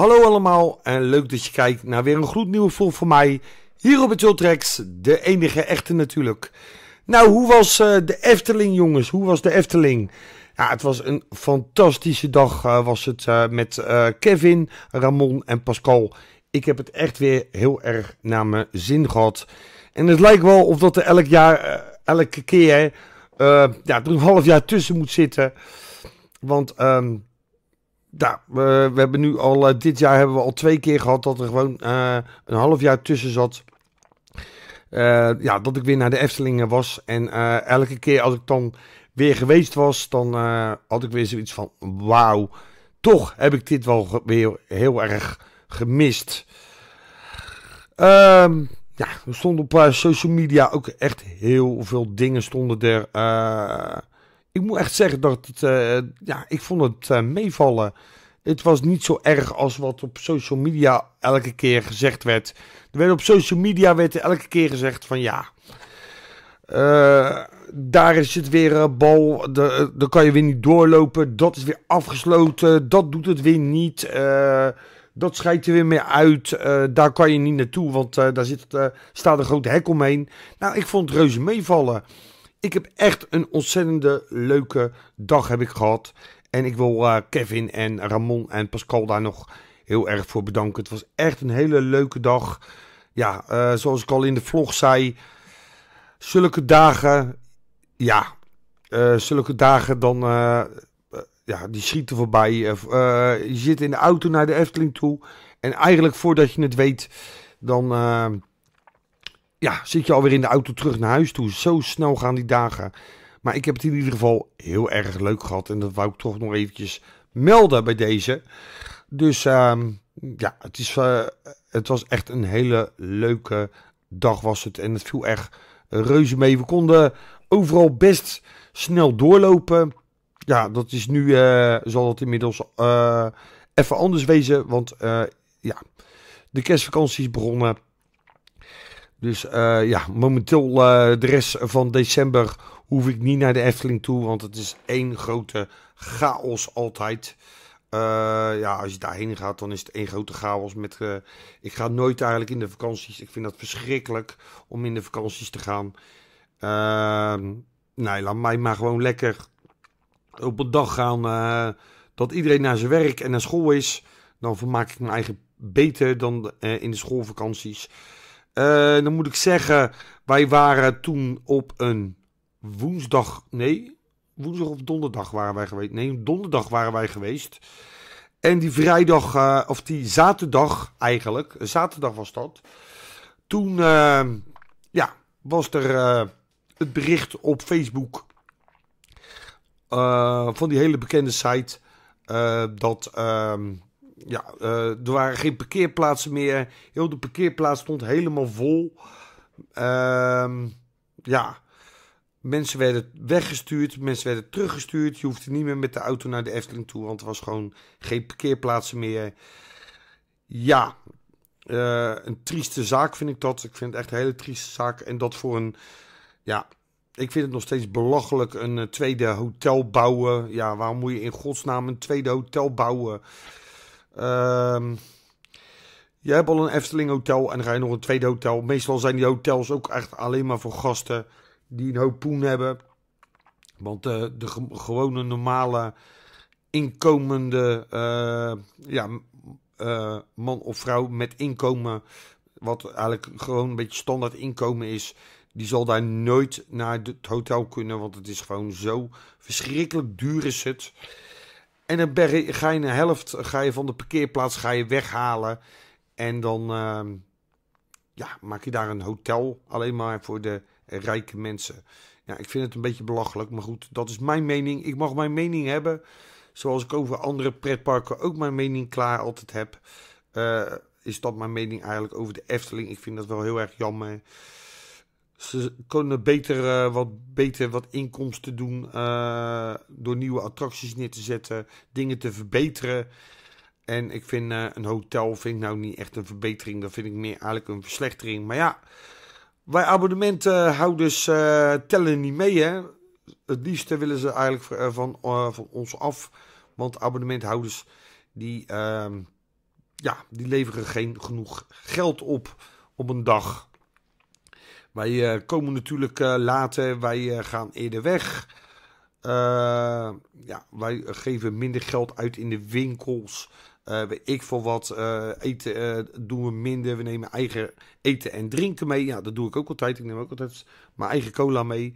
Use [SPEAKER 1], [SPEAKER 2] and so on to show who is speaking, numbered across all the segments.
[SPEAKER 1] Hallo allemaal en leuk dat je kijkt naar weer een gloednieuwe vol voor mij. Hier op het Joltrex, de enige echte natuurlijk. Nou, hoe was eh, de Efteling jongens? Hoe was de Efteling? Ja, het was een fantastische dag eh, was het eh, met Kevin, Ramon en Pascal. Ik heb het echt weer heel erg naar mijn zin gehad. En het lijkt wel of dat er elk jaar, elke keer, ja, er een half jaar tussen moet zitten. Want... eh nou, we, hebben nu al, eh, dit jaar hebben we al twee keer gehad dat er gewoon eh, een half jaar tussen zat. Eh, ja, dat ik weer naar de Eftelingen was. En elke keer als ik dan weer geweest was, dan had ik weer zoiets van: wauw, toch heb ik dit wel weer heel erg gemist. Ehm, ja, er stonden op social media ook echt heel veel dingen stonden er. Uh, ik moet echt zeggen dat het, eh, ja, ik vond het uh, meevallen. Het was niet zo erg als wat op social media elke keer gezegd werd. Er werd op social media werd elke keer gezegd van ja, eh, daar is het weer een bal, daar kan je weer niet doorlopen, dat is weer afgesloten, dat doet het weer niet, dat scheidt er weer meer uit, daar kan je niet naartoe, want daar zit, staat een grote hek omheen. Nou, ik vond het reuze meevallen. Ik heb echt een ontzettende leuke dag heb ik gehad. En ik wil eh, Kevin en Ramon en Pascal daar nog heel erg voor bedanken. Het was echt een hele leuke dag. Ja, eh, zoals ik al in de vlog zei. Zulke dagen, ja, eh, zulke dagen dan, ja, die schieten voorbij. je zit in de auto naar de Efteling toe. En eigenlijk voordat je het weet, dan ja, zit je alweer in de auto terug naar huis toe. Zo snel gaan die dagen. Maar ik heb het in ieder geval heel erg leuk gehad. En dat wou ik toch nog eventjes melden bij deze. Dus ehm, ja, het, is, eh, het was echt een hele leuke dag was het. En het viel echt reuze mee. We konden overal best snel doorlopen. Ja, dat is nu, eh, zal dat inmiddels eh, even anders wezen. Want ja, de kerstvakantie is begonnen. Dus eh, ja, momenteel eh, de rest van december hoef ik niet naar de Efteling toe, want het is één grote chaos altijd. Eh, ja, als je daarheen gaat, dan is het één grote chaos. Met, ik ga nooit eigenlijk in de vakanties. Ik vind dat verschrikkelijk om in de vakanties te gaan. Ehm, nee, laat mij maar gewoon lekker op een dag gaan dat iedereen naar zijn werk en naar school is. Dan vermaak ik me eigen beter dan in de schoolvakanties. Eh, dan moet ik zeggen, wij waren toen op een woensdag. Nee, woensdag of donderdag waren wij geweest. Nee, donderdag waren wij geweest. En die vrijdag, eh, of die zaterdag eigenlijk, eh, zaterdag was dat. Toen ja, was er het bericht op Facebook van die hele bekende site dat ehm, ja, eh, er waren geen parkeerplaatsen meer. Heel de parkeerplaats stond helemaal vol. Ehm, ja, mensen werden weggestuurd, mensen werden teruggestuurd. Je hoefde niet meer met de auto naar de Efteling toe, want er was gewoon geen parkeerplaatsen meer. Ja, eh, een trieste zaak vind ik dat. Ik vind het echt een hele trieste zaak. En dat voor een, ja, ik vind het nog steeds belachelijk een eh, tweede hotel bouwen. Ja, waarom moet je in godsnaam een tweede hotel bouwen? Ehm, je hebt al een Efteling hotel en dan ga je nog een tweede hotel. Meestal zijn die hotels ook echt alleen maar voor gasten die een hoop poen hebben. Want eh, de gewone normale inkomende eh, ja, eh, man of vrouw met inkomen, wat eigenlijk gewoon een beetje standaard inkomen is, die zal daar nooit naar het hotel kunnen, want het is gewoon zo verschrikkelijk duur is het. En dan berg, ga je een helft ga je van de parkeerplaats ga je weghalen. En dan ehm, ja, maak je daar een hotel alleen maar voor de rijke mensen. Ja, ik vind het een beetje belachelijk. Maar goed, dat is mijn mening. Ik mag mijn mening hebben. Zoals ik over andere pretparken ook mijn mening klaar altijd heb. Eh, is dat mijn mening eigenlijk over de Efteling. Ik vind dat wel heel erg jammer. Ze kunnen beter, eh, wat, beter wat inkomsten doen eh, door nieuwe attracties neer te zetten, dingen te verbeteren. En ik vind eh, een hotel vind ik nou niet echt een verbetering, dat vind ik meer eigenlijk een verslechtering. Maar ja, wij abonnementhouders tellen niet mee. Hè? Het liefste willen ze eigenlijk van, van ons af, want abonnementhouders die, ehm, ja, die leveren geen genoeg geld op op een dag. Wij eh, komen natuurlijk eh, later, wij eh, gaan eerder weg. ja, wij geven minder geld uit in de winkels. Uh, ik voor wat uh, eten doen we minder. We nemen eigen eten en drinken mee. Ja, dat doe ik ook altijd. Ik neem ook altijd mijn eigen cola mee.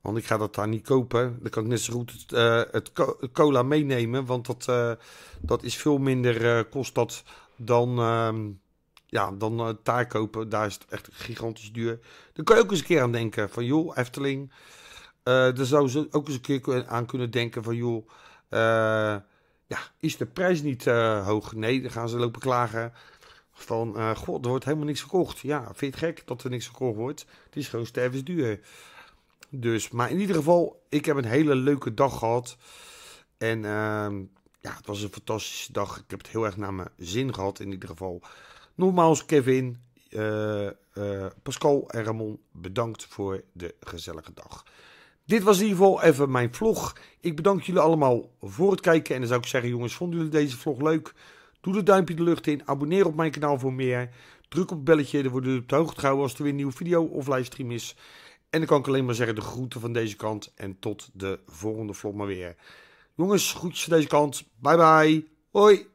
[SPEAKER 1] Want ik ga dat daar niet kopen. Dan kan ik net zo goed het, het cola meenemen. Want dat, dat is veel minder kost dat dan ehm, ja, dan uh, eh, daar kopen, daar is het echt gigantisch duur. Dan kun je ook eens een keer aan denken van joh, Efteling. Uh, dan zou ze ook eens een keer aan kunnen denken van joh, eh, ja, is de prijs niet hoog? Nee, dan gaan ze lopen klagen van god, er wordt helemaal niks verkocht. Ja, vind je het gek dat er niks verkocht wordt? Het is gewoon stervens duur. Dus, maar in ieder geval, ik heb een hele leuke dag gehad. En ehm, ja, het was een fantastische dag. Ik heb het heel erg naar mijn zin gehad in ieder geval. Nogmaals, Kevin, uh, Pascal en Ramon, bedankt voor de gezellige dag. Dit was in ieder geval even mijn vlog. Ik bedank jullie allemaal voor het kijken. En dan zou ik zeggen, jongens, vonden jullie deze vlog leuk? Doe de duimpje de lucht in. Abonneer op mijn kanaal voor meer. Druk op het belletje, dan worden jullie op de hoogte gehouden als er weer een nieuwe video of livestream is. En dan kan ik alleen maar zeggen de groeten van deze kant. En tot de volgende vlog maar weer. Jongens, groetjes van deze kant. Bye bye. Hoi.